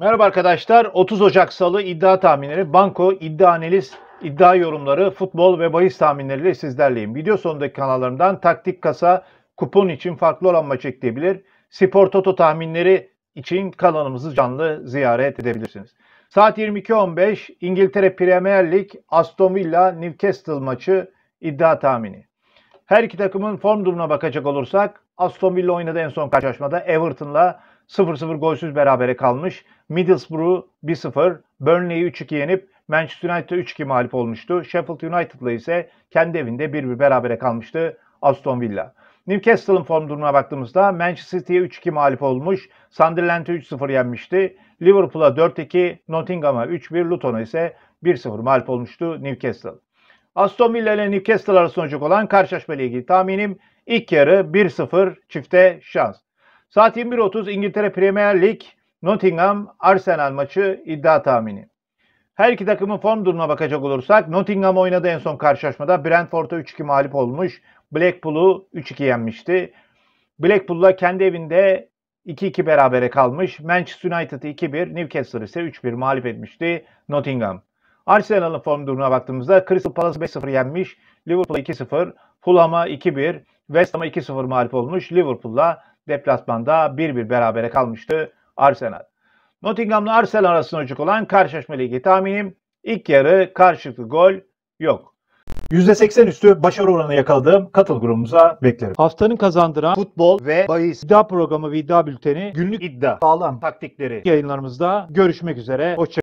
Merhaba arkadaşlar. 30 Ocak Salı iddia tahminleri, banko, iddia analiz, iddia yorumları, futbol ve bahis tahminleriyle sizlerleyim. Video sonundaki kanallarımdan taktik kasa, kupon için farklı oranma çekilebilir. Spor Toto tahminleri için kanalımızı canlı ziyaret edebilirsiniz. Saat 22.15 İngiltere Premier Lig Aston Villa Newcastle maçı iddia tahmini. Her iki takımın form durumuna bakacak olursak Aston Villa oynadı en son karşılaşmada Everton'la 0-0 golsüz berabere kalmış. Middlesbrough 1-0, Burnley'i 3-2 yenip Manchester United'a 3-2 mağlup olmuştu. Sheffield United'la ise kendi evinde 1-1 berabere kalmıştı Aston Villa. Newcastle'ın form durumuna baktığımızda Manchester City'ye 3-2 mağlup olmuş, Sunderland'e 3-0 yenmişti. Liverpool'a 4-2, Nottingham'a 3-1, Luton'a ise 1-0 mağlup olmuştu Newcastle. Aston Villa ile Newcastle arasında olacak olan karşılaşma ile ilgili tahminim ilk yarı 1-0 çifte şans. Saat 21.30 İngiltere Premier Lig Nottingham Arsenal maçı iddia tahmini. Her iki takımın form durumuna bakacak olursak Nottingham oynadı en son karşılaşmada. Brentford'a 3-2 mağlup olmuş. Blackpool'u 3-2 yenmişti. Blackpool'la kendi evinde 2-2 berabere kalmış. Manchester United'ı 2-1, Newcastle ise 3-1 mağlup etmişti Nottingham. Arsenal'ın form durumuna baktığımızda Crystal Palace 5-0 yenmiş, Liverpool 2-0, Fulham'a 2-1, West Ham'a 2-0 mağlup olmuş, Liverpool'la deplasmanda 1-1 berabere kalmıştı Arsenal. Nottingham'la Arsenal arasında olacak olan karşılaşma ligi tahminim ilk yarı karşılıklı gol yok. %80 üstü başarı oranı yakaladığım katıl grubumuza beklerim. Haftanın kazandıran futbol ve bahis iddia programı ve iddia bülteni günlük iddia sağlam taktikleri yayınlarımızda görüşmek üzere. Hoşçakalın.